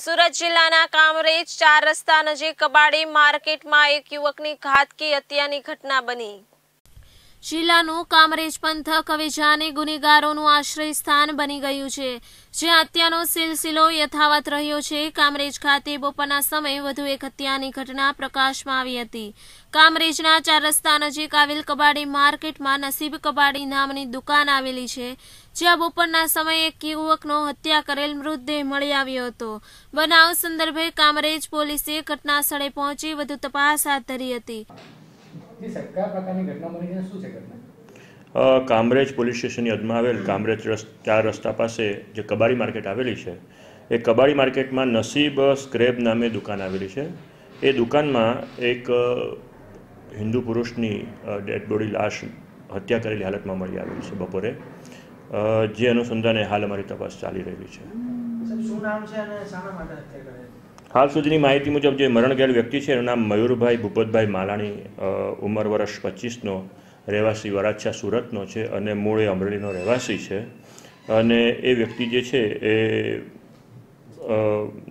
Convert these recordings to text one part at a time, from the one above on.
સુરત જિલ્લાના કામરેજ ચાર રસ્તા નજીક કબાડી માર્કેટમાં એક યુવકની ઘાતકી હત્યાની ઘટના બની જિલ્લાનું કામરેજ પંથક હવે જાને ગુનેગારોનું આશ્રય સ્થાન બની ગયું છે જ્યાં હત્યાનો સિલસિલો યથાવત રહ્યો છે કામરેજ ખાતે બપોરના સમયે વધુ એક હત્યાની ઘટના પ્રકાશમાં આવી હતી કામરેજના ચાર રસ્તા નજીક આવેલ કબાડી માર્કેટમાં નસીબ કબાડી નામની દુકાન આવેલી છે જ્યાં બપોરના સમયે એક યુવકનો હત્યા કરેલ મૃતદેહ મળી આવ્યો હતો બનાવ સંદર્ભે કામરેજ પોલીસે ઘટના સ્થળે પહોંચી વધુ તપાસ હાથ ધરી હતી કામરેજ પોલીસ સ્ટેશનની હદમાં આવેલ કામરેજ ચાર રસ્તા પાસે જે કબાડી માર્કેટ આવેલી છે એ કબાડી માર્કેટમાં નસીબ સ્ક્રેબ નામે દુકાન આવેલી છે એ દુકાનમાં એક હિન્દુ પુરુષની ડેડ બોડી લાશ હત્યા કરેલી હાલતમાં મળી આવેલી છે બપોરે જે અનુસંધાને હાલ અમારી તપાસ ચાલી રહેલી છે હાલ સુધીની માહિતી મુજબ જે મરણ ગયેલ વ્યક્તિ છે એનું નામ મયુરભાઈ ભૂપતભાઈ માલાણી ઉંમર વર્ષ પચીસનો રહેવાસી વરાછા સુરતનો છે અને મૂળ એ અમરેલીનો રહેવાસી છે અને એ વ્યક્તિ જે છે એ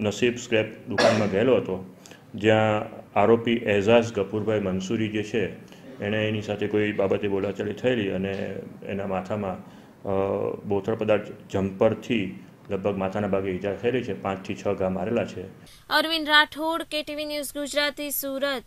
નસીબ સ્ક્રેપ દુકાનમાં ગયેલો હતો જ્યાં આરોપી એઝાઝ કપૂરભાઈ મંસૂરી જે છે એણે એની સાથે કોઈ બાબતે બોલાચાલી થયેલી અને એના માથામાં બોથળ પદાર્થ જમ્પરથી લગભગ માથાના ભાગે ઈજા થયેલી છે પાંચથી છ ઘા મારેલા છે અરવિંદ રાઠોડ કેટીવી ન્યૂઝ ગુજરાતી સુરત